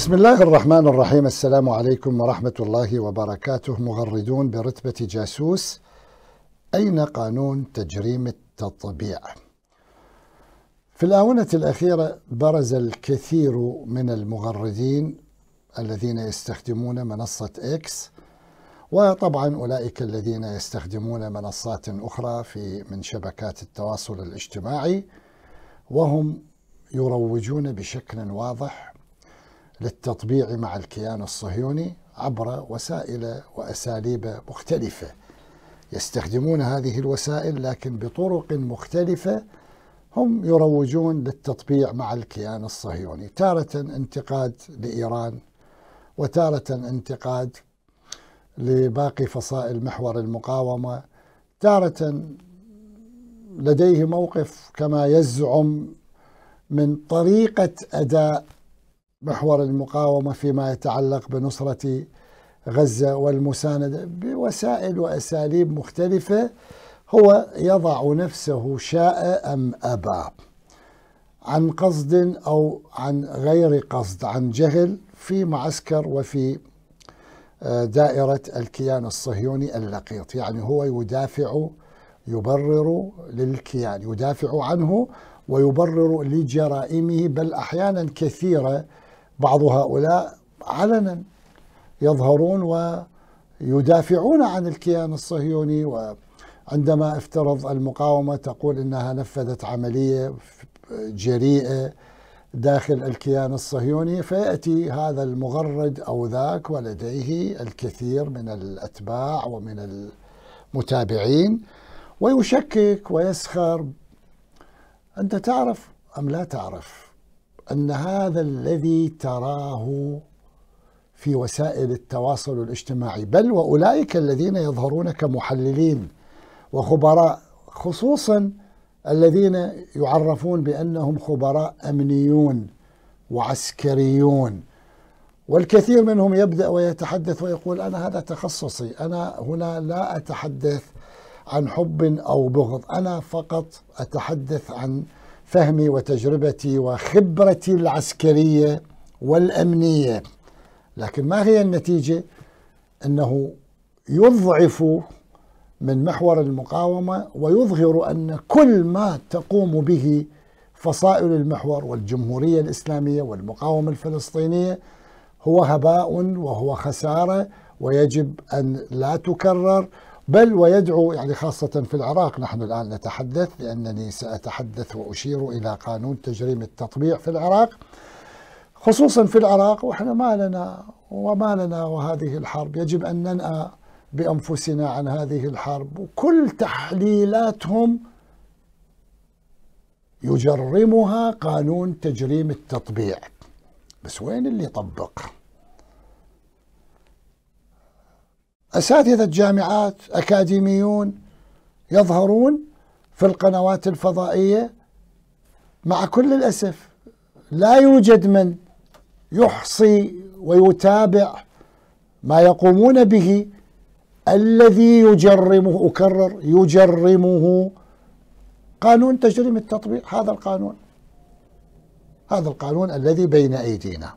بسم الله الرحمن الرحيم السلام عليكم ورحمة الله وبركاته مغردون برتبة جاسوس أين قانون تجريم التطبيع؟ في الآونة الأخيرة برز الكثير من المغردين الذين يستخدمون منصة إكس وطبعا أولئك الذين يستخدمون منصات أخرى في من شبكات التواصل الاجتماعي وهم يروجون بشكل واضح للتطبيع مع الكيان الصهيوني عبر وسائل واساليب مختلفه يستخدمون هذه الوسائل لكن بطرق مختلفه هم يروجون للتطبيع مع الكيان الصهيوني تاره انتقاد لايران وتاره انتقاد لباقي فصائل محور المقاومه تاره لديه موقف كما يزعم من طريقه اداء محور المقاومة فيما يتعلق بنصرة غزة والمساندة بوسائل وأساليب مختلفة هو يضع نفسه شاء أم أبى عن قصد أو عن غير قصد عن جهل في معسكر وفي آه، دائرة الكيان الصهيوني اللقيط يعني هو يدافع يبرر للكيان يدافع عنه ويبرر لجرائمه بل أحيانا كثيرة بعض هؤلاء علنا يظهرون ويدافعون عن الكيان الصهيوني وعندما افترض المقاومة تقول إنها نفذت عملية جريئة داخل الكيان الصهيوني فياتي هذا المغرد او ذاك ولديه الكثير من الاتباع ومن المتابعين ويشكك ويسخر انت تعرف ام لا تعرف أن هذا الذي تراه في وسائل التواصل الاجتماعي بل وأولئك الذين يظهرون كمحللين وخبراء خصوصا الذين يعرفون بأنهم خبراء أمنيون وعسكريون والكثير منهم يبدأ ويتحدث ويقول أنا هذا تخصصي أنا هنا لا أتحدث عن حب أو بغض أنا فقط أتحدث عن فهمي وتجربتي وخبرتي العسكريه والامنيه لكن ما هي النتيجه انه يضعف من محور المقاومه ويظهر ان كل ما تقوم به فصائل المحور والجمهوريه الاسلاميه والمقاومه الفلسطينيه هو هباء وهو خساره ويجب ان لا تكرر بل ويدعو يعني خاصة في العراق نحن الآن نتحدث لأنني سأتحدث وأشير إلى قانون تجريم التطبيع في العراق خصوصا في العراق وإحنا ما لنا وما لنا وهذه الحرب يجب أن ننأى بأنفسنا عن هذه الحرب وكل تحليلاتهم يجرمها قانون تجريم التطبيع بس وين اللي طبق؟ أساتذة جامعات أكاديميون يظهرون في القنوات الفضائية مع كل الأسف لا يوجد من يحصي ويتابع ما يقومون به الذي يجرمه أكرر يجرمه قانون تجريم التطبيق هذا القانون هذا القانون الذي بين أيدينا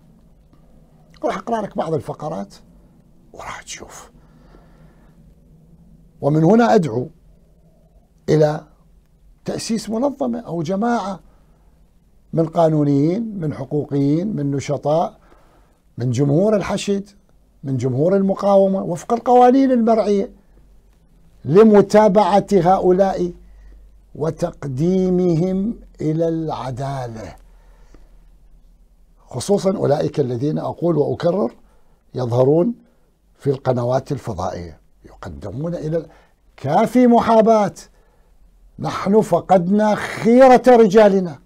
راح أقرأ لك بعض الفقرات وراح تشوف ومن هنا أدعو إلى تأسيس منظمة أو جماعة من قانونيين من حقوقيين من نشطاء من جمهور الحشد من جمهور المقاومة وفق القوانين المرعية لمتابعة هؤلاء وتقديمهم إلى العدالة خصوصا أولئك الذين أقول وأكرر يظهرون في القنوات الفضائية قدمونا إلى كافي محاباة نحن فقدنا خيرة رجالنا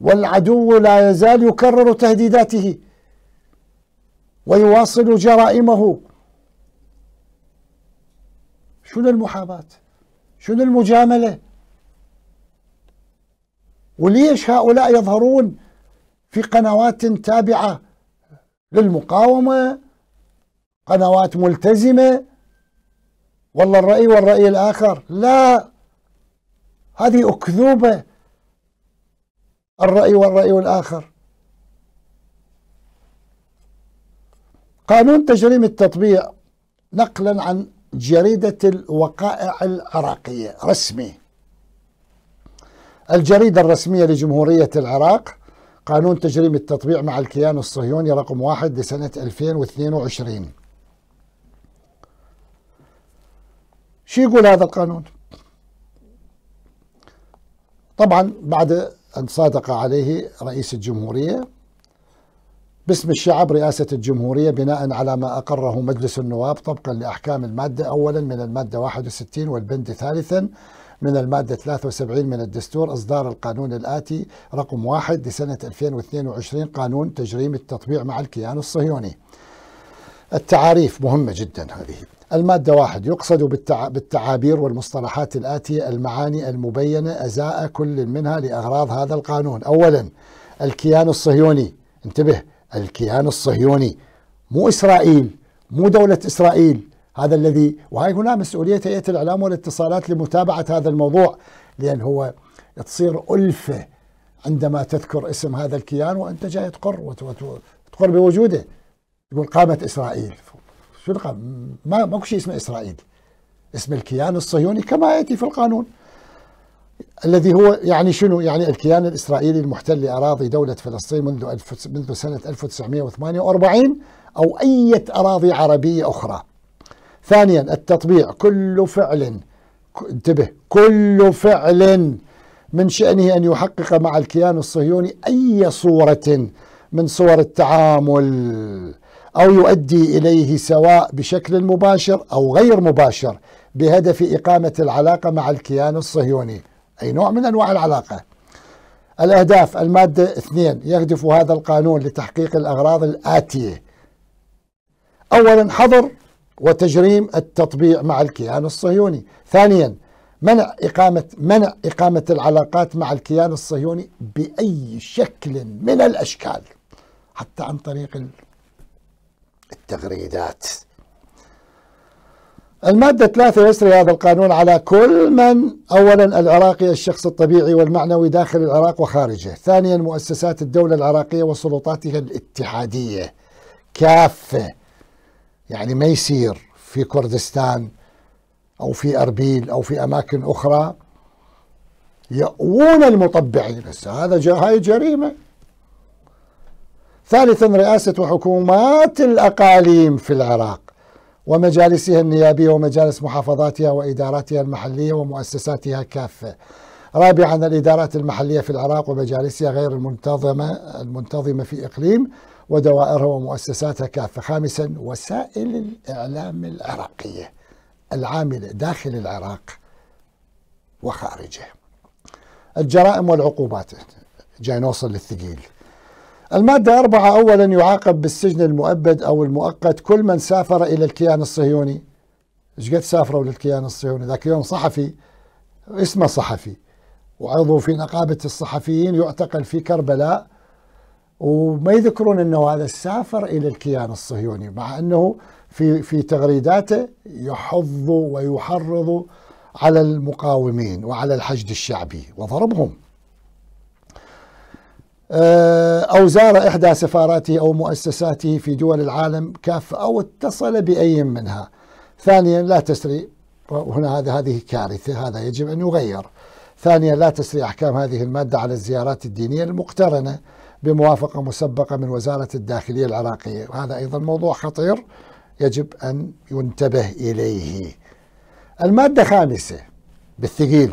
والعدو لا يزال يكرر تهديداته ويواصل جرائمه شنو المحاباة شنو المجاملة وليش هؤلاء يظهرون في قنوات تابعة للمقاومة قنوات ملتزمة والله الرأي والرأي الآخر لا هذه أكذوبة الرأي والرأي الآخر قانون تجريم التطبيع نقلا عن جريدة الوقائع العراقية رسمي الجريدة الرسمية لجمهورية العراق قانون تجريم التطبيع مع الكيان الصهيوني رقم واحد لسنة 2022 شو يقول هذا القانون طبعا بعد أن صادق عليه رئيس الجمهورية باسم الشعب رئاسة الجمهورية بناء على ما أقره مجلس النواب طبقا لأحكام المادة أولا من المادة 61 والبند ثالثا من المادة 73 من الدستور إصدار القانون الآتي رقم واحد لسنة 2022 قانون تجريم التطبيع مع الكيان الصهيوني التعاريف مهمة جدا هذه المادة واحد يقصد بالتعابير والمصطلحات الآتية المعاني المبينة أزاء كل منها لأغراض هذا القانون أولا الكيان الصهيوني انتبه الكيان الصهيوني مو إسرائيل مو دولة إسرائيل هذا الذي وهي هنا مسؤولية هيئة الإعلام والاتصالات لمتابعة هذا الموضوع لأن هو تصير ألفة عندما تذكر اسم هذا الكيان وأنت جاي تقر وتقر بوجوده يقول قامت إسرائيل فرقه ما ماكو شيء اسمه اسرائيل اسم الكيان الصهيوني كما ياتي في القانون الذي هو يعني شنو يعني الكيان الاسرائيلي المحتل لاراضي دوله فلسطين منذ الف منذ سنه 1948 او اي اراضي عربيه اخرى. ثانيا التطبيع كل فعل انتبه كل فعل من شأنه أن يحقق مع الكيان الصهيوني أي صورة من صور التعامل أو يؤدي إليه سواء بشكل مباشر أو غير مباشر بهدف إقامة العلاقة مع الكيان الصهيوني أي نوع من أنواع العلاقة الأهداف المادة اثنين يهدف هذا القانون لتحقيق الأغراض الآتية أولا حظر وتجريم التطبيع مع الكيان الصهيوني ثانيا منع إقامة منع إقامة العلاقات مع الكيان الصهيوني بأي شكل من الأشكال حتى عن طريق التغريدات المادة ثلاثة يسري هذا القانون على كل من أولا العراقي الشخص الطبيعي والمعنوي داخل العراق وخارجه ثانيا مؤسسات الدولة العراقية وسلطاتها الاتحادية كافة يعني ما يصير في كردستان أو في أربيل أو في أماكن أخرى يأوون المطبعين هذا هاي جريمة ثالثا رئاسة وحكومات الأقاليم في العراق ومجالسها النيابية ومجالس محافظاتها وإداراتها المحلية ومؤسساتها كافة رابعا الإدارات المحلية في العراق ومجالسها غير المنتظمة المنتظمة في إقليم ودوائرها ومؤسساتها كافة خامسا وسائل الإعلام العراقية العاملة داخل العراق وخارجه الجرائم والعقوبات جاي نوصل للثقيل المادة أربعة أولا يعاقب بالسجن المؤبد أو المؤقت كل من سافر إلى الكيان الصهيوني ايش قد سافروا للكيان الصهيوني ذاك اليوم صحفي اسمه صحفي وعضو في نقابة الصحفيين يعتقل في كربلاء وما يذكرون انه هذا سافر الى الكيان الصهيوني مع انه في في تغريداته يحض ويحرض على المقاومين وعلى الحشد الشعبي وضربهم أو زار إحدى سفاراته أو مؤسساته في دول العالم كافة أو اتصل بأي منها ثانيا لا تسري هنا هذا هذه كارثة هذا يجب أن يغير ثانيا لا تسري أحكام هذه المادة على الزيارات الدينية المقترنة بموافقة مسبقة من وزارة الداخلية العراقية هذا أيضا موضوع خطير يجب أن ينتبه إليه المادة خامسة بالثقيل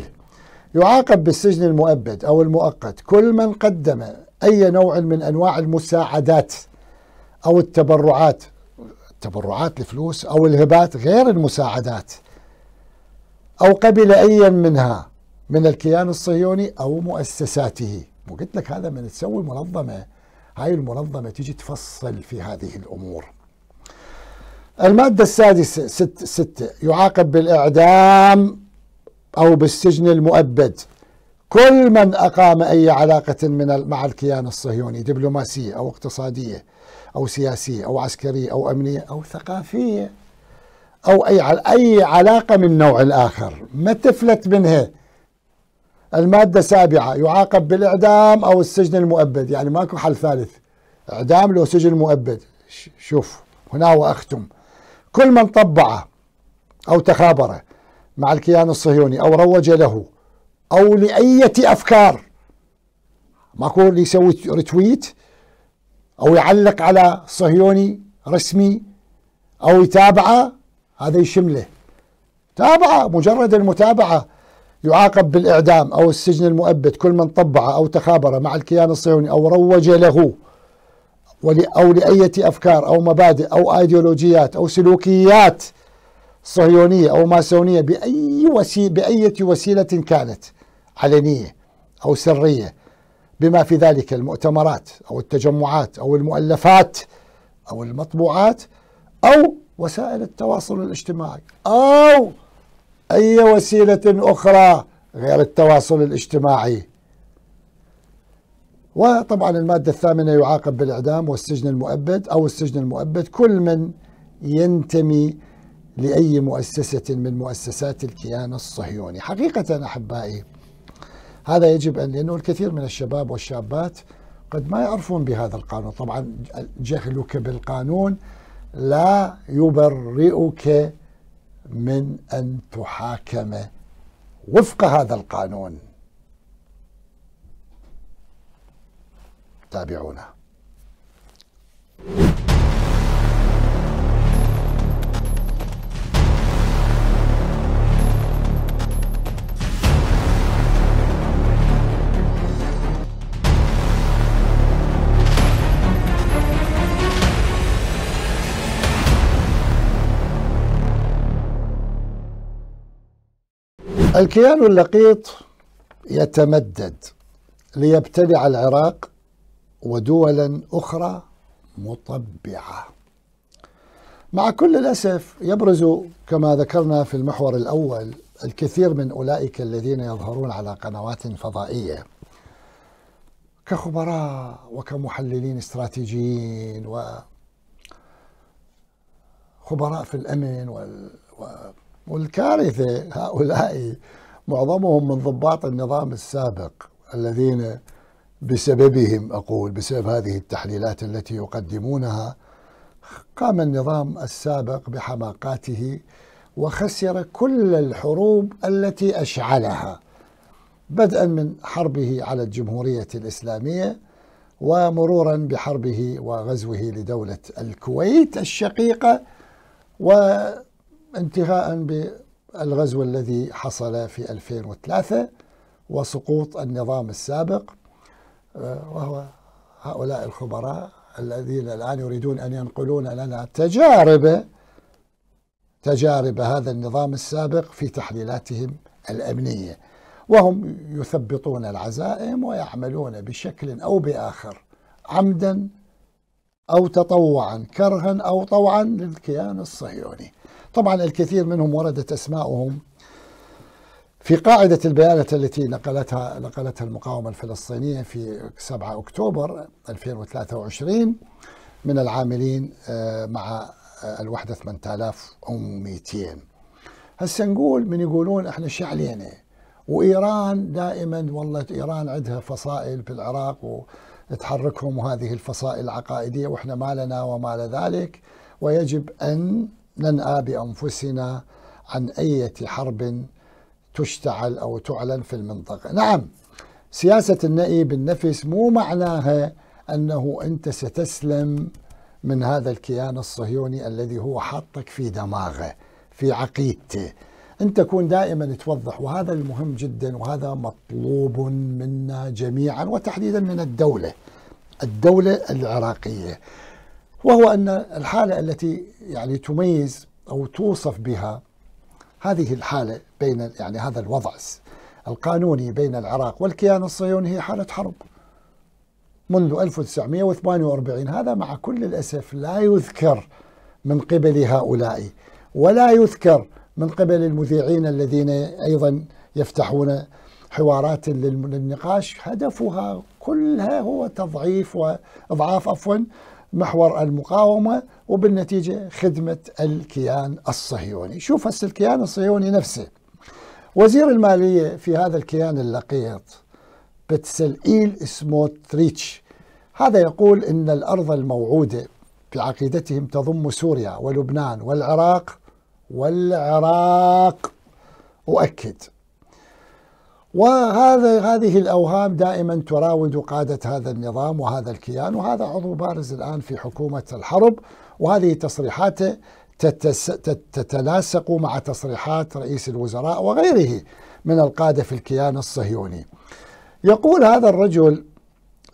يعاقب بالسجن المؤبد أو المؤقت كل من قدم أي نوع من أنواع المساعدات أو التبرعات التبرعات لفلوس أو الهبات غير المساعدات أو قبل أيا منها من الكيان الصهيوني أو مؤسساته وقلت لك هذا من تسوي منظمة هاي المنظمة تيجي تفصل في هذه الأمور المادة السادسة ست ستة يعاقب بالإعدام أو بالسجن المؤبد كل من أقام أي علاقة من مع الكيان الصهيوني دبلوماسية أو اقتصادية أو سياسية أو عسكرية أو أمنية أو ثقافية أو أي أي علاقة من نوع آخر ما تفلت منها المادة السابعة يعاقب بالإعدام أو السجن المؤبد يعني ماكو حل ثالث إعدام لو سجن مؤبد شوف هنا وأختم كل من طبعه أو تخابره مع الكيان الصهيوني أو روج له او لاية افكار ماكو اللي يسوي ريتويت او يعلق على صهيوني رسمي او يتابعه هذا يشمله تابعه مجرد المتابعه يعاقب بالاعدام او السجن المؤبد كل من طبعه او تخابر مع الكيان الصهيوني او روج له او لاية افكار او مبادئ او ايديولوجيات او سلوكيات صهيونيه او ماسونيه باي وسي باية وسيله كانت علنيه او سريه بما في ذلك المؤتمرات او التجمعات او المؤلفات او المطبوعات او وسائل التواصل الاجتماعي او اي وسيله اخرى غير التواصل الاجتماعي وطبعا المادة الثامنة يعاقب بالإعدام والسجن المؤبد أو السجن المؤبد كل من ينتمي لأي مؤسسة من مؤسسات الكيان الصهيوني حقيقة أحبائي هذا يجب أن لأنه الكثير من الشباب والشابات قد ما يعرفون بهذا القانون طبعا جهلك بالقانون لا يبرئك من أن تحاكم وفق هذا القانون تابعونا الكيان اللقيط يتمدد ليبتلع العراق ودولا أخرى مطبعة مع كل الأسف يبرز كما ذكرنا في المحور الأول الكثير من أولئك الذين يظهرون على قنوات فضائية كخبراء وكمحللين استراتيجيين وخبراء في الأمن وال... والكارثة هؤلاء معظمهم من ضباط النظام السابق الذين بسببهم أقول بسبب هذه التحليلات التي يقدمونها قام النظام السابق بحماقاته وخسر كل الحروب التي أشعلها بدءا من حربه على الجمهورية الإسلامية ومرورا بحربه وغزوه لدولة الكويت الشقيقة و انتهاء بالغزو الذي حصل في 2003 وسقوط النظام السابق آه، وهو هؤلاء الخبراء الذين الآن يريدون أن ينقلون لنا تجارب تجارب هذا النظام السابق في تحليلاتهم الأمنية وهم يثبطون العزائم ويعملون بشكل أو بآخر عمدا أو تطوعا كرها أو طوعا للكيان الصهيوني طبعا الكثير منهم وردت أسماؤهم في قاعدة البيانات التي نقلتها نقلتها المقاومة الفلسطينية في 7 أكتوبر 2023 من العاملين آه، مع آه، الوحدة 8200 هسه نقول من يقولون احنا علينا؟ وإيران دائما والله إيران عندها فصائل في العراق وتحركهم وهذه الفصائل العقائدية وإحنا ما لنا وما لذلك ويجب أن ننأى بأنفسنا عن أي حرب تشتعل أو تعلن في المنطقة نعم سياسة النأي بالنفس مو معناها أنه أنت ستسلم من هذا الكيان الصهيوني الذي هو حاطك في دماغه في عقيدته أن تكون دائما توضح وهذا المهم جدا وهذا مطلوب منا جميعا وتحديدا من الدولة الدولة العراقية وهو أن الحالة التي يعني تميز أو توصف بها هذه الحالة بين يعني هذا الوضع القانوني بين العراق والكيان الصهيوني هي حالة حرب منذ 1948 هذا مع كل الأسف لا يذكر من قبل هؤلاء ولا يذكر من قبل المذيعين الذين أيضا يفتحون حوارات للنقاش هدفها كلها هو تضعيف وإضعاف عفوا محور المقاومة وبالنتيجة خدمة الكيان الصهيوني شوف هسه الكيان الصهيوني نفسه وزير المالية في هذا الكيان اللقيط بتسلئيل سموتريتش هذا يقول إن الأرض الموعودة بعقيدتهم تضم سوريا ولبنان والعراق والعراق أؤكد وهذا هذه الاوهام دائما تراود قاده هذا النظام وهذا الكيان وهذا عضو بارز الان في حكومه الحرب وهذه تصريحاته تتناسق مع تصريحات رئيس الوزراء وغيره من القاده في الكيان الصهيوني. يقول هذا الرجل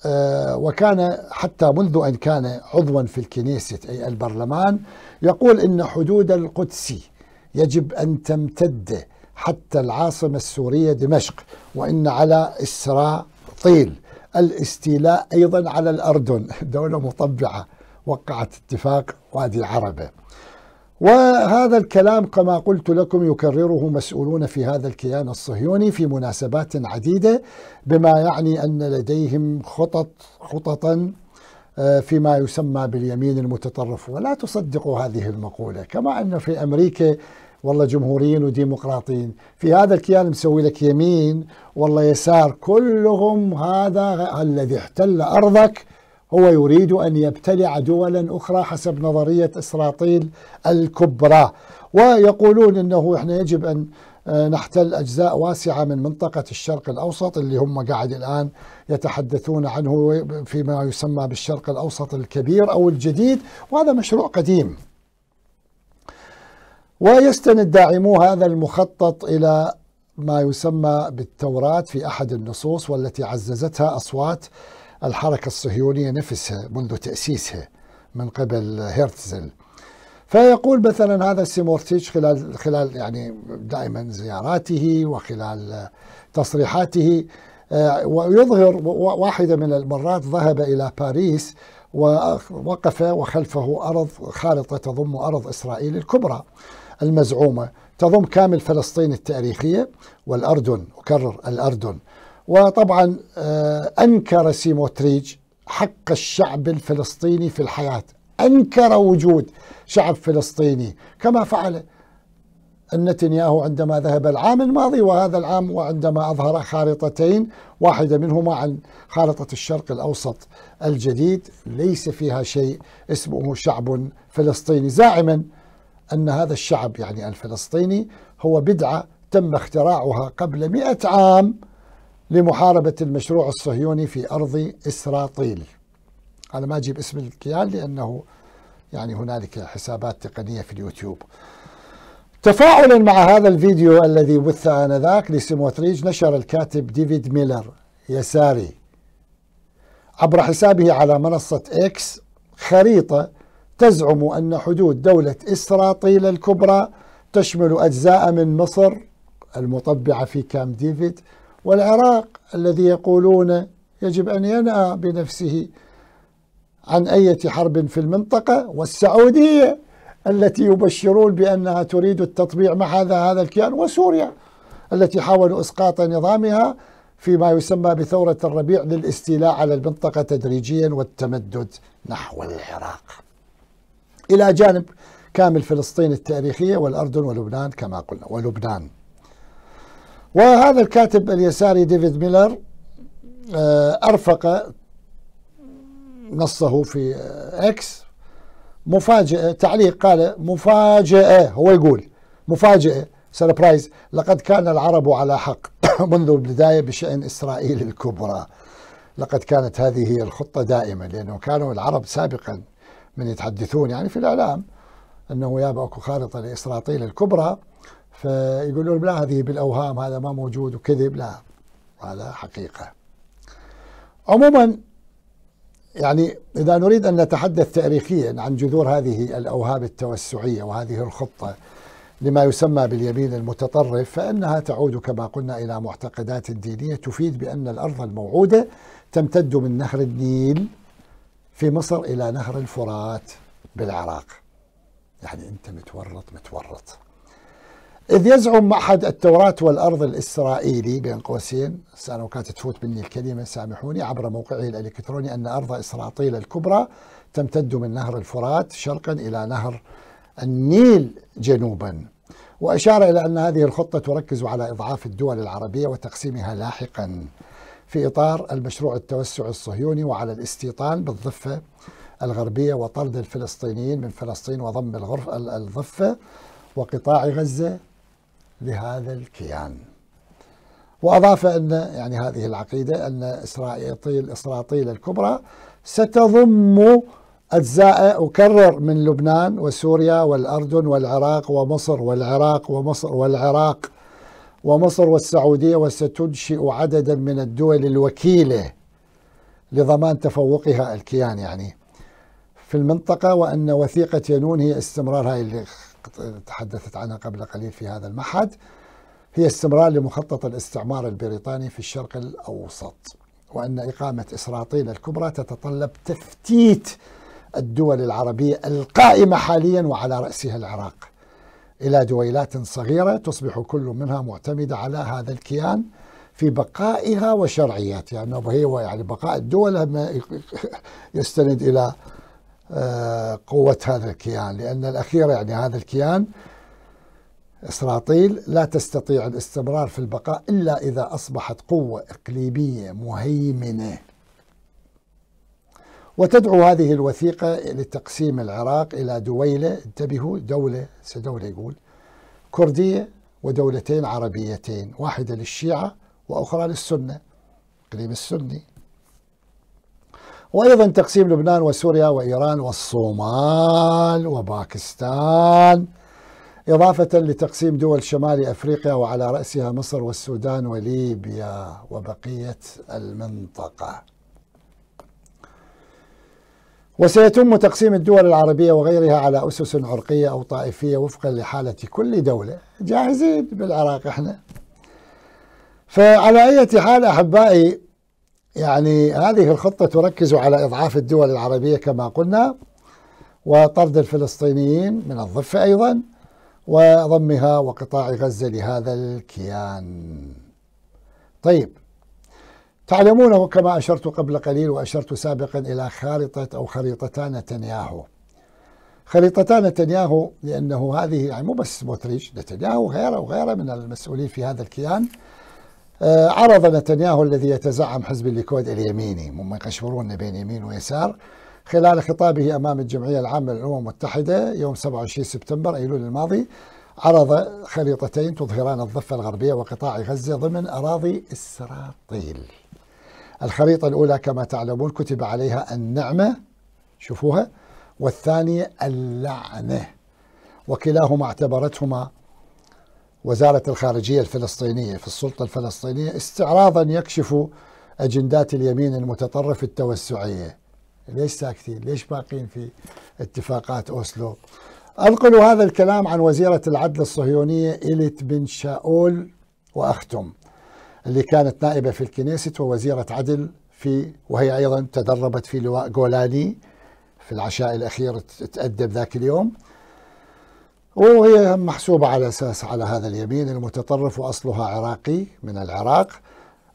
آه، وكان حتى منذ ان كان عضوا في الكنيسة اي البرلمان يقول ان حدود القدس يجب ان تمتد حتى العاصمة السورية دمشق وإن على إسرائيل الاستيلاء أيضا على الأردن دولة مطبعة وقعت اتفاق وادي العربة وهذا الكلام كما قلت لكم يكرره مسؤولون في هذا الكيان الصهيوني في مناسبات عديدة بما يعني أن لديهم خطط خططا آه، فيما يسمى باليمين المتطرف ولا تصدقوا هذه المقولة كما أن في أمريكا والله جمهوريين وديمقراطيين في هذا الكيان مسوي لك يمين والله يسار كلهم هذا الذي احتل أرضك هو يريد أن يبتلع دولا أخرى حسب نظرية إسراطيل الكبرى ويقولون أنه إحنا يجب أن آه، نحتل أجزاء واسعة من منطقة الشرق الأوسط اللي هم قاعد الآن يتحدثون عنه فيما يسمى بالشرق الأوسط الكبير أو الجديد وهذا مشروع قديم ويستند داعمو هذا المخطط إلى ما يسمى بالتوراة في أحد النصوص والتي عززتها أصوات الحركة الصهيونية نفسها منذ تأسيسها من قبل هيرتزل فيقول مثلا هذا سيمورتيش خلال خلال يعني دائما زياراته وخلال تصريحاته آه، ويظهر واحدة من المرات ذهب إلى باريس ووقف وخلفه أرض خارطة تضم أرض إسرائيل الكبرى المزعومة تضم كامل فلسطين التاريخية والأردن أكرر الأردن وطبعا آه، أنكر سيموتريج حق الشعب الفلسطيني في الحياة أنكر وجود شعب فلسطيني كما فعل نتنياهو عندما ذهب العام الماضي وهذا العام وعندما أظهر خارطتين واحدة منهما عن خارطة الشرق الأوسط الجديد ليس فيها شيء اسمه شعب فلسطيني زاعما أن هذا الشعب يعني الفلسطيني هو بدعة تم اختراعها قبل مئة عام لمحاربة المشروع الصهيوني في أرض إسرائيل أنا ما أجيب اسم الكيان لأنه يعني هنالك حسابات تقنية في اليوتيوب تفاعلا مع هذا الفيديو الذي بث آنذاك لسموتريج نشر الكاتب ديفيد ميلر يساري عبر حسابه على منصة إكس خريطة تزعم أن حدود دولة إسرائيل الكبرى تشمل أجزاء من مصر المطبعة في كام ديفيد والعراق الذي يقولون يجب أن ينأى بنفسه عن أي حرب في المنطقة والسعودية التي يبشرون بأنها تريد التطبيع مع هذا هذا الكيان وسوريا التي حاولوا إسقاط نظامها فيما يسمى بثورة الربيع للاستيلاء على المنطقة تدريجيا والتمدد نحو العراق إلى جانب كامل فلسطين التاريخية والأردن ولبنان كما قلنا ولبنان وهذا الكاتب اليساري ديفيد ميلر آه، أرفق نصه في اكس مفاجاه تعليق قال مفاجاه هو يقول مفاجاه سربرايز لقد كان العرب على حق منذ البداية بشأن إسرائيل الكبرى لقد كانت هذه هي الخطة دائما لأنه كانوا العرب سابقا من يتحدثون يعني في الإعلام أنه يابا أكو خارطة لإسرائيل الكبرى فيقولون لا هذه بالأوهام هذا ما موجود وكذب لا هذا حقيقة عموما يعني إذا نريد أن نتحدث تاريخيا عن جذور هذه الأوهام التوسعية وهذه الخطة لما يسمى باليمين المتطرف فإنها تعود كما قلنا إلى معتقدات دينية تفيد بأن الأرض الموعودة تمتد من نهر النيل في مصر إلى نهر الفرات بالعراق يعني أنت متورط متورط إذ يزعم معهد التوراة والأرض الإسرائيلي بين قوسين أنا كانت تفوت مني الكلمة سامحوني عبر موقعه الإلكتروني أن أرض إسرائيل الكبرى تمتد من نهر الفرات شرقا إلى نهر النيل جنوبا وأشار إلى أن هذه الخطة تركز على إضعاف الدول العربية وتقسيمها لاحقا في إطار المشروع التوسع الصهيوني وعلى الاستيطان بالضفة الغربية وطرد الفلسطينيين من فلسطين وضم الغرف الضفة وقطاع غزة لهذا الكيان وأضاف أن يعني هذه العقيدة أن إسرائيل إسرائيل الكبرى ستضم أجزاء أكرر من لبنان وسوريا والأردن والعراق ومصر والعراق ومصر والعراق ومصر والسعودية وستنشئ عددا من الدول الوكيلة لضمان تفوقها الكيان يعني في المنطقة وأن وثيقة ينون هي استمرار هاي اللي تحدثت عنها قبل قليل في هذا المعهد هي استمرار لمخطط الاستعمار البريطاني في الشرق الأوسط وأن إقامة إسرائيل الكبرى تتطلب تفتيت الدول العربية القائمة حاليا وعلى رأسها العراق إلى دويلات صغيرة تصبح كل منها معتمدة على هذا الكيان في بقائها وشرعيتها يعني هي يعني بقاء الدول يستند إلى آه، قوة هذا الكيان لأن الأخير يعني هذا الكيان إسرائيل لا تستطيع الاستمرار في البقاء إلا إذا أصبحت قوة إقليمية مهيمنة وتدعو هذه الوثيقة لتقسيم العراق إلى دويلة انتبهوا دولة سدولة يقول كردية ودولتين عربيتين واحدة للشيعة وأخرى للسنة قليم السني وأيضا تقسيم لبنان وسوريا وإيران والصومال وباكستان إضافة لتقسيم دول شمال أفريقيا وعلى رأسها مصر والسودان وليبيا وبقية المنطقة وسيتم تقسيم الدول العربية وغيرها على أسس عرقية أو طائفية وفقا لحالة كل دولة جاهزين بالعراق احنا فعلى أي حال أحبائي يعني هذه الخطة تركز على إضعاف الدول العربية كما قلنا وطرد الفلسطينيين من الضفة أيضا وضمها وقطاع غزة لهذا الكيان طيب تعلمونه كما أشرت قبل قليل وأشرت سابقا إلى خارطة أو خريطتان نتنياهو خريطتان نتنياهو لأنه هذه يعني مو بس سموتريتش نتنياهو وغيره وغيره من المسؤولين في هذا الكيان آه، عرض نتنياهو الذي يتزعم حزب الليكود اليميني هم يقشورون بين يمين ويسار خلال خطابه أمام الجمعية العامة للأمم المتحدة يوم 27 سبتمبر أيلول الماضي عرض خريطتين تظهران الضفة الغربية وقطاع غزة ضمن أراضي إسرائيل الخريطة الأولى كما تعلمون كتب عليها النعمة شوفوها والثانية اللعنة وكلاهما اعتبرتهما وزارة الخارجية الفلسطينية في السلطة الفلسطينية استعراضا يكشف أجندات اليمين المتطرف التوسعية ليش ساكتين ليش باقين في اتفاقات أوسلو أنقل هذا الكلام عن وزيرة العدل الصهيونية إليت بن شاول وأختم اللي كانت نائبة في الكنيسة ووزيرة عدل في وهي أيضا تدربت في لواء جولاني في العشاء الأخير تأدب ذاك اليوم وهي محسوبة على أساس على هذا اليمين المتطرف وأصلها عراقي من العراق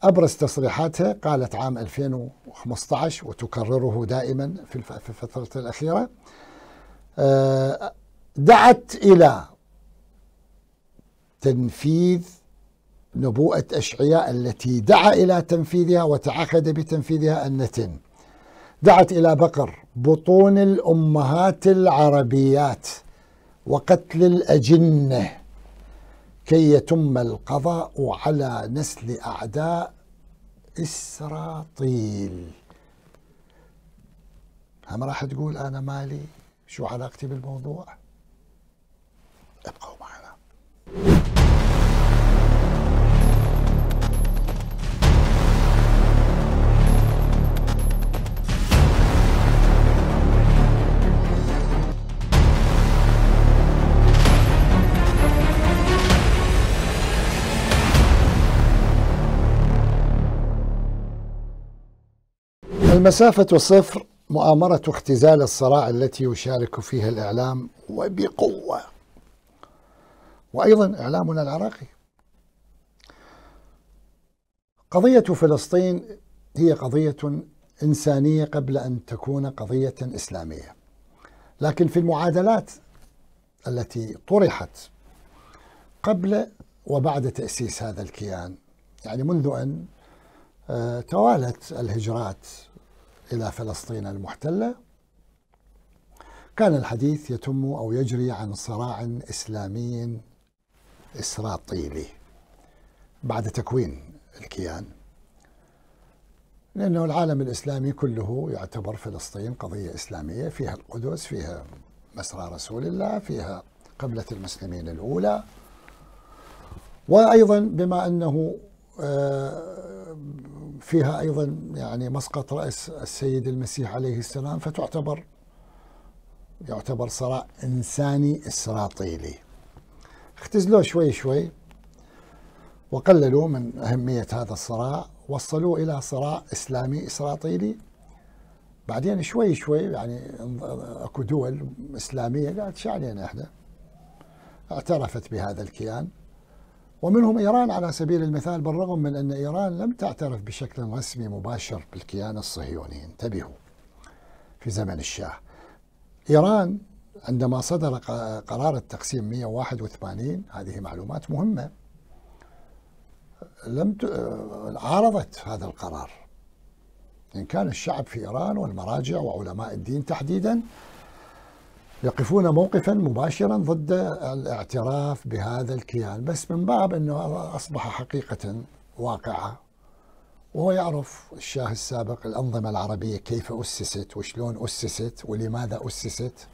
أبرز تصريحاتها قالت عام 2015 وتكرره دائما في الفترة الأخيرة آه، دعت إلى تنفيذ نبوءة أشعياء التي دعا إلى تنفيذها وتعهد بتنفيذها أن تن دعت إلى بقر بطون الأمهات العربيات وقتل الأجنة كي يتم القضاء على نسل أعداء إسراطيل هم راح تقول أنا مالي شو علاقتي بالموضوع ابقوا معنا المسافة صفر مؤامرة اختزال الصراع التي يشارك فيها الإعلام وبقوة وأيضا إعلامنا العراقي قضية فلسطين هي قضية إنسانية قبل أن تكون قضية إسلامية لكن في المعادلات التي طرحت قبل وبعد تأسيس هذا الكيان يعني منذ أن آه، توالت الهجرات إلى فلسطين المحتلة كان الحديث يتم أو يجري عن صراع إسلامي إسرائيلي بعد تكوين الكيان لأنه العالم الإسلامي كله يعتبر فلسطين قضية إسلامية فيها القدس فيها مسرى رسول الله فيها قبلة المسلمين الأولى وأيضا بما أنه آه، فيها ايضا يعني مسقط راس السيد المسيح عليه السلام فتعتبر يعتبر صراع انساني اسرائيلي اختزلوه شوي شوي وقللوا من اهميه هذا الصراع وصلوه الى صراع اسلامي اسرائيلي بعدين شوي شوي يعني اكو دول اسلاميه قالت شو علينا احنا اعترفت بهذا الكيان ومنهم إيران على سبيل المثال بالرغم من أن إيران لم تعترف بشكل رسمي مباشر بالكيان الصهيوني انتبهوا في زمن الشاه إيران عندما صدر قرار التقسيم 181 هذه معلومات مهمة لم ت... عارضت هذا القرار إن كان الشعب في إيران والمراجع وعلماء الدين تحديدا يقفون موقفا مباشرا ضد الاعتراف بهذا الكيان بس من باب أنه أصبح حقيقة واقعة وهو يعرف الشاه السابق الأنظمة العربية كيف أسست وشلون أسست ولماذا أسست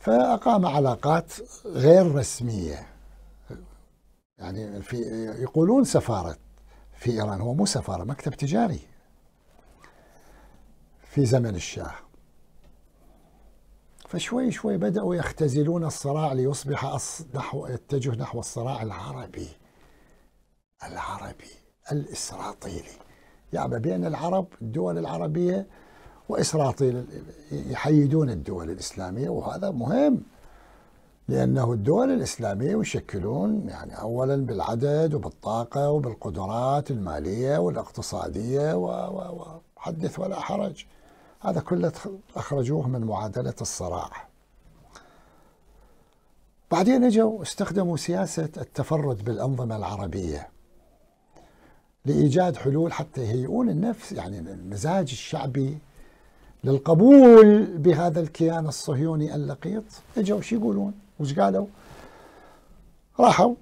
فأقام علاقات غير رسمية يعني في يقولون سفارة في إيران هو مو سفارة مكتب تجاري في زمن الشاه فشوي شوي بدأوا يختزلون الصراع ليصبح نحو يتجه نحو الصراع العربي العربي الإسراطيلي يعني بين العرب الدول العربية وإسراطيل يحيدون الدول الإسلامية وهذا مهم لأنه الدول الإسلامية يشكلون يعني أولا بالعدد وبالطاقة وبالقدرات المالية والاقتصادية وحدث ولا حرج هذا كله أخرجوه من معادلة الصراع بعدين اجوا استخدموا سياسة التفرد بالأنظمة العربية لإيجاد حلول حتى يهيئون النفس يعني المزاج الشعبي للقبول بهذا الكيان الصهيوني اللقيط اجوا شو يقولون وش قالوا راحوا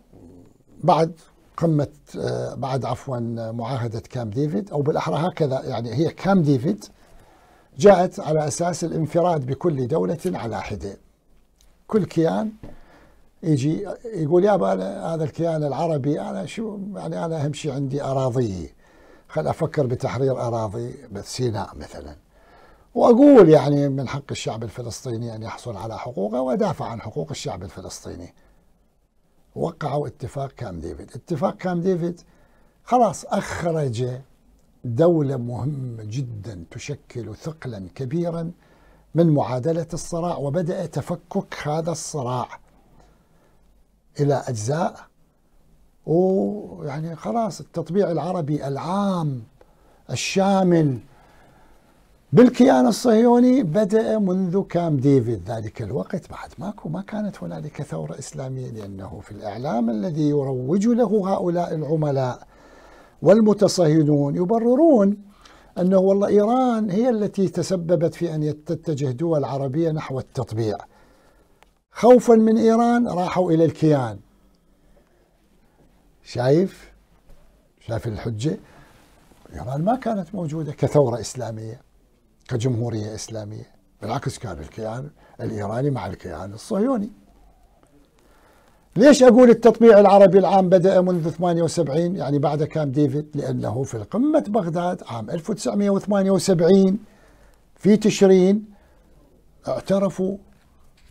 بعد قمة آه، بعد عفوا آه، معاهدة كام ديفيد أو بالأحرى هكذا يعني هي كام ديفيد جاءت على أساس الانفراد بكل دولة على حدة كل كيان يجي يقول يابا أنا هذا الكيان العربي أنا شو يعني أنا أهم شيء عندي أراضي خل أفكر بتحرير أراضي سيناء مثلا وأقول يعني من حق الشعب الفلسطيني أن يحصل على حقوقه وأدافع عن حقوق الشعب الفلسطيني وقعوا اتفاق كام ديفيد اتفاق كام ديفيد خلاص أخرج دولة مهمة جدا تشكل ثقلا كبيرا من معادلة الصراع وبدأ تفكك هذا الصراع إلى أجزاء ويعني خلاص التطبيع العربي العام الشامل بالكيان الصهيوني بدأ منذ كام ديفيد ذلك الوقت بعد ماكو ما كانت هنالك ثورة إسلامية لأنه في الإعلام الذي يروج له هؤلاء العملاء والمتصهينون يبررون أنه والله إيران هي التي تسببت في أن تتجه دول عربية نحو التطبيع خوفا من إيران راحوا إلى الكيان شايف شايف الحجة إيران ما كانت موجودة كثورة إسلامية كجمهورية إسلامية بالعكس كان الكيان الإيراني مع الكيان الصهيوني ليش أقول التطبيع العربي العام بدأ منذ 78 يعني بعد كام ديفيد لأنه في قمة بغداد عام 1978 في تشرين اعترفوا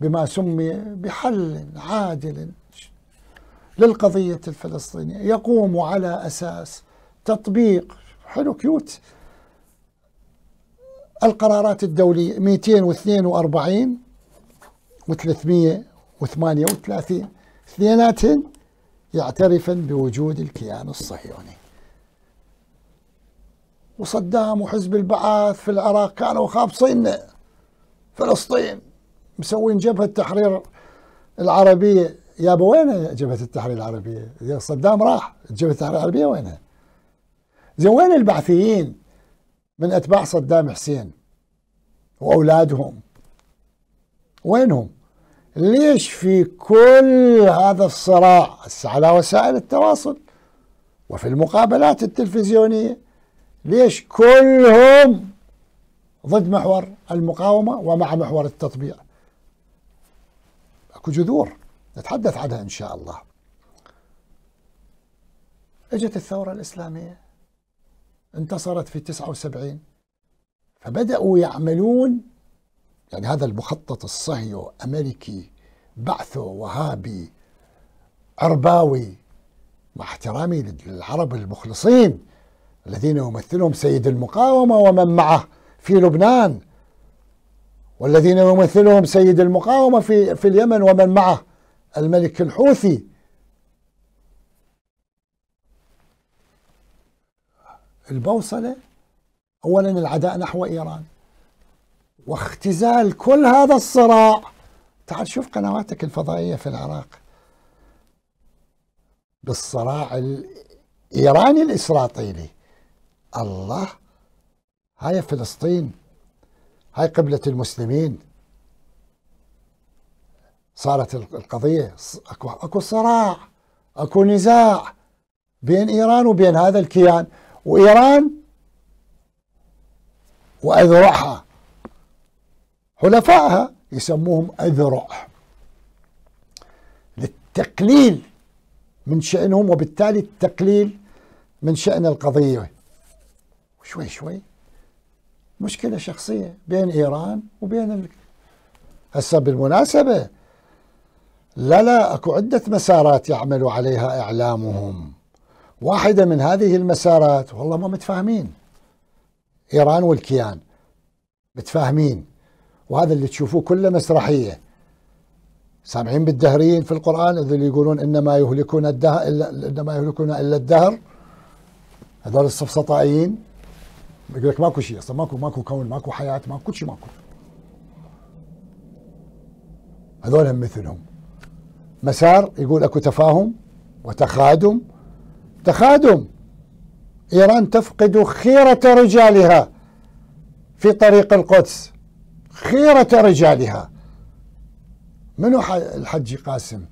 بما سمي بحل عادل للقضية الفلسطينية يقوم على أساس تطبيق حلو كيوت القرارات الدولية 242 و 338 اثنيناتهن يعترفن بوجود الكيان الصهيوني وصدام وحزب البعث في العراق كانوا خابصين فلسطين مسوين جبهة التحرير العربية يا وين جبهة التحرير العربية يا صدام راح جبهة التحرير العربية وينها زين وين البعثيين من أتباع صدام حسين وأولادهم وينهم ليش في كل هذا الصراع على وسائل التواصل وفي المقابلات التلفزيونية ليش كلهم ضد محور المقاومة ومع محور التطبيع اكو جذور نتحدث عنها ان شاء الله اجت الثورة الاسلامية انتصرت في 79 فبدأوا يعملون يعني هذا المخطط الصهيو أمريكي بعثه وهابي عرباوي مع احترامي للعرب المخلصين الذين يمثلهم سيد المقاومة ومن معه في لبنان والذين يمثلهم سيد المقاومة في, في اليمن ومن معه الملك الحوثي البوصلة أولا العداء نحو إيران واختزال كل هذا الصراع تعال شوف قنواتك الفضائية في العراق بالصراع الإيراني الإسرائيلي الله هاي فلسطين هاي قبلة المسلمين صارت القضية أكو, أكو صراع أكو نزاع بين إيران وبين هذا الكيان وإيران وأذرعها حلفائها يسموهم أذرع للتقليل من شأنهم وبالتالي التقليل من شأن القضية شوي شوي مشكلة شخصية بين إيران وبين ال... هسه بالمناسبة لا لا اكو عدة مسارات يعمل عليها إعلامهم واحدة من هذه المسارات والله ما متفاهمين إيران والكيان متفاهمين وهذا اللي تشوفوه كله مسرحيه سامعين بالدهريين في القران اللي يقولون انما يهلكون الدهر الا انما يهلكون الا الدهر هذول السفسطائيين يقول لك ماكو شيء اصلا ماكو ماكو كون ماكو حياه ماكو شيء ماكو هذول هم مثلهم مسار يقول اكو تفاهم وتخادم تخادم ايران تفقد خيره رجالها في طريق القدس خيرة رجالها منو الحج قاسم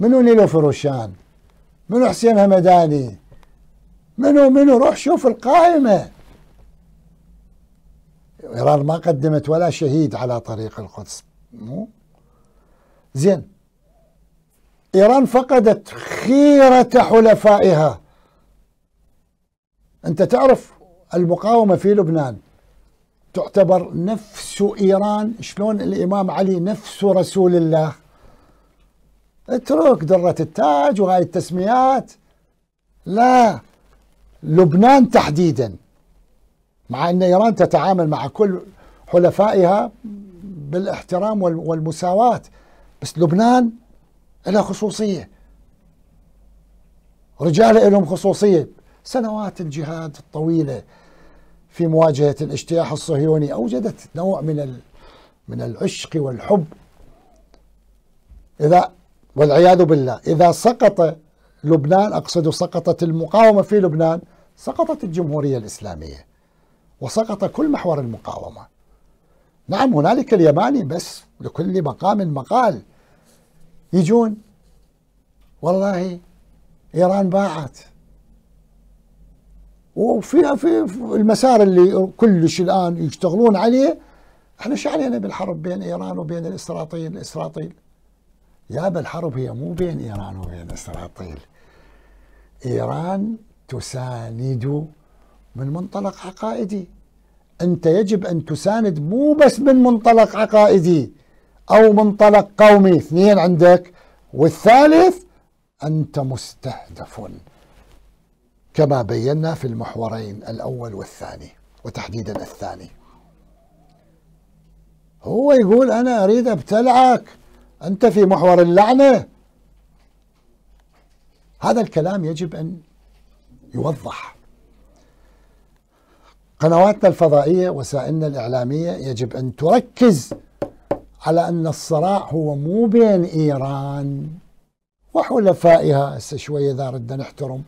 منو نيلو فروشان منو حسين همداني منو منو روح شوف القائمة إيران ما قدمت ولا شهيد على طريق القدس مو زين إيران فقدت خيرة حلفائها أنت تعرف المقاومة في لبنان تعتبر نفس إيران شلون الإمام علي نفس رسول الله اترك درة التاج وهاي التسميات لا لبنان تحديدا مع أن إيران تتعامل مع كل حلفائها بالاحترام والمساواة بس لبنان لها خصوصية رجال لهم خصوصية سنوات الجهاد الطويلة في مواجهة الاجتياح الصهيوني أوجدت نوع من من العشق والحب إذا والعياذ بالله إذا سقط لبنان أقصد سقطت المقاومة في لبنان سقطت الجمهورية الإسلامية وسقط كل محور المقاومة نعم هنالك اليماني بس لكل مقام مقال يجون والله إيران باعت وفي في المسار اللي كلش الان يشتغلون عليه احنا شو علينا بالحرب بين ايران وبين الاسرائيل اسرائيل يا بالحرب هي مو بين ايران وبين اسرائيل ايران تساند من منطلق عقائدي انت يجب ان تساند مو بس من منطلق عقائدي او منطلق قومي اثنين عندك والثالث انت مستهدف كما بينا في المحورين الأول والثاني وتحديدا الثاني هو يقول أنا أريد أبتلعك أنت في محور اللعنة هذا الكلام يجب أن يوضح قنواتنا الفضائية وسائلنا الإعلامية يجب أن تركز على أن الصراع هو مو بين إيران وحلفائها هسه شوية إذا ردنا نحترم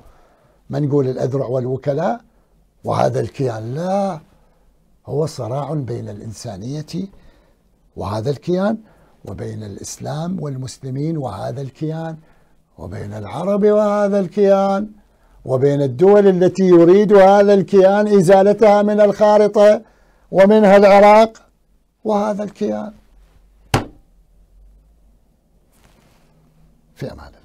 ما نقول الأذرع والوكلاء وهذا الكيان لا هو صراع بين الإنسانية وهذا الكيان وبين الإسلام والمسلمين وهذا الكيان وبين العرب وهذا الكيان وبين الدول التي يريد هذا الكيان إزالتها من الخارطة ومنها العراق وهذا الكيان في أمان الله